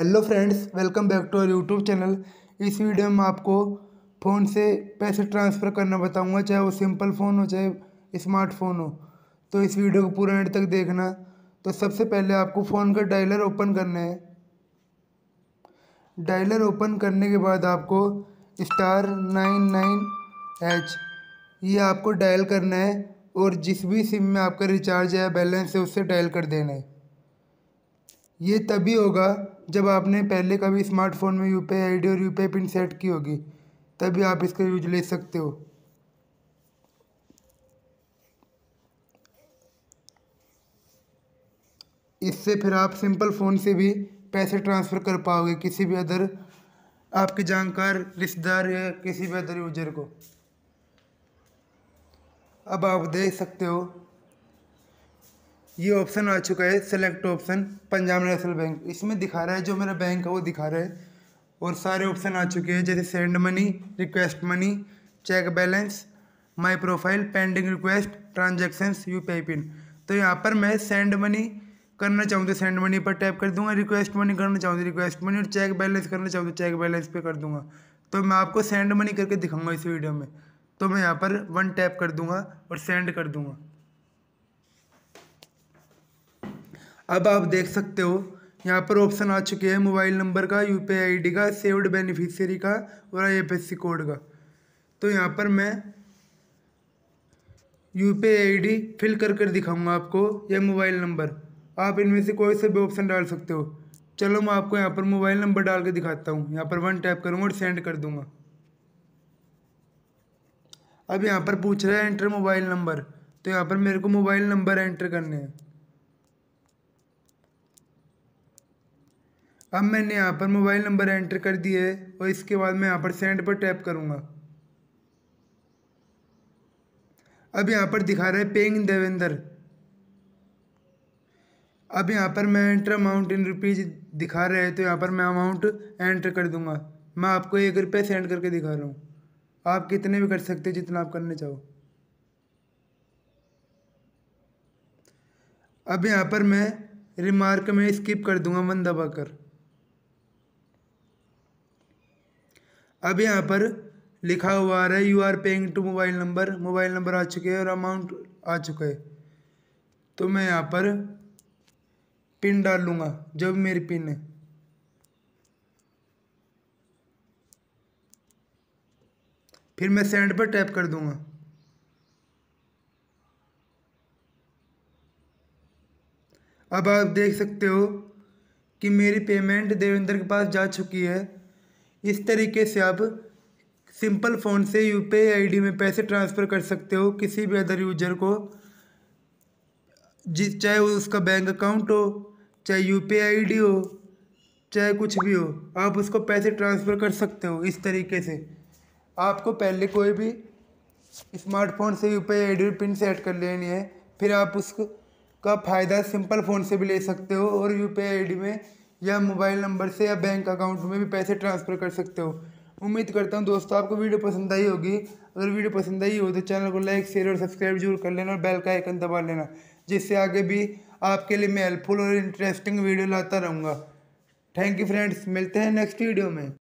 hello friends welcome back to our YouTube channel इस video में आपको फ़ोन से पैसे ट्रांसफ़र करना बताऊंगा चाहे वो सिंपल फ़ोन हो चाहे स्मार्टफोन हो तो इस वीडियो को पूरा एंड तक देखना तो सबसे पहले आपको फ़ोन का डायलर ओपन करना है डायलर ओपन करने के बाद आपको स्टार नाइन नाइन एच ये आपको डायल करना है और जिस भी सिम में आपका रिचार्ज है बैलेंस है उससे डायल कर देना है ये तभी होगा जब आपने पहले कभी स्मार्टफोन में यू पी आई और यू पिन सेट की होगी तभी आप इसका यूज ले सकते हो इससे फिर आप सिंपल फ़ोन से भी पैसे ट्रांसफ़र कर पाओगे किसी भी अदर आपके जानकार रिश्तेदार या किसी भी अदर यूजर को अब आप देख सकते हो ये ऑप्शन आ चुका है select option Punjab National Bank इसमें दिखा रहा है जो मेरा बैंक है वो दिखा रहा है और सारे ऑप्शन आ चुके हैं जैसे send money request money check balance my profile pending request transactions UPI pin तो यहाँ पर मैं सेंड मनी करना चाहूँ तो सेंड मनी पर टैप कर दूंगा रिक्वेस्ट मनी करना चाहूँ तो रिक्वेस्ट मनी और चेक बैलेंस करना चाहूँ तो चेक बैलेंस पर कर दूंगा तो मैं आपको सेंड मनी करके दिखाऊंगा इस वीडियो में तो मैं यहाँ पर वन टैप कर दूंगा और सेंड कर दूंगा अब आप देख सकते हो यहाँ पर ऑप्शन आ चुके हैं मोबाइल नंबर का यू पी आई का सेव्ड बेनिफिशियरी का और आई कोड का तो यहाँ पर मैं यू पी आई फिल कर कर दिखाऊँगा आपको यह मोबाइल नंबर आप इनमें से कोई सा भी ऑप्शन डाल सकते हो चलो मैं आपको यहाँ पर मोबाइल नंबर डाल के दिखाता हूँ यहाँ पर वन टैप करूँगा और सेंड कर दूँगा अब यहाँ पर पूछ रहा है एंटर मोबाइल नंबर तो यहाँ पर मेरे को मोबाइल नंबर एंटर करने हैं अब मैंने यहाँ पर मोबाइल नंबर एंटर कर दिया है और इसके बाद मैं यहाँ पर सेंड पर टैप करूँगा अब यहाँ पर दिखा रहा है पेइंग देवेंदर अब यहाँ पर मैं एंटर अमाउंट इन रुपीज़ दिखा रहे हैं तो यहाँ पर मैं अमाउंट एंटर कर दूंगा मैं आपको एक रुपये सेंड करके दिखा रहा हूँ आप कितने भी कर सकते हो जितना आप करना चाहो अब यहाँ पर मैं रिमार्क में स्किप कर दूंगा मन दबा कर अब यहाँ पर लिखा हुआ आ रहा है you are paying to mobile number mobile number आ चुके हैं और अमाउंट आ चुका है तो मैं यहाँ पर पिन डाल लूँगा जो भी मेरी पिन है फिर मैं सेंड पर टैप कर दूँगा अब आप देख सकते हो कि मेरी पेमेंट देवेंद्र के पास जा चुकी है इस तरीके से आप सिंपल फ़ोन से यू पी आई में पैसे ट्रांसफ़र कर सकते हो किसी भी अदर यूजर को जिस चाहे उसका बैंक अकाउंट हो चाहे यू पी आई हो चाहे कुछ भी हो आप उसको पैसे ट्रांसफ़र कर सकते हो इस तरीके से आपको पहले कोई भी स्मार्टफोन से U P I pin set कर लेनी है फिर आप उसका फ़ायदा सिंपल फ़ोन से भी ले सकते हो और यू पी आई में या मोबाइल नंबर से या बैंक अकाउंट में भी पैसे ट्रांसफ़र कर सकते हो उम्मीद करता हूँ दोस्तों आपको वीडियो पसंद आई होगी अगर वीडियो पसंद आई हो तो चैनल को लाइक शेयर और सब्सक्राइब जरूर कर लेना और बेल का आइकन दबा लेना जिससे आगे भी आपके लिए मैं हेल्पफुल और इंटरेस्टिंग वीडियो लाता रहूँगा थैंक यू फ्रेंड्स मिलते हैं नेक्स्ट वीडियो में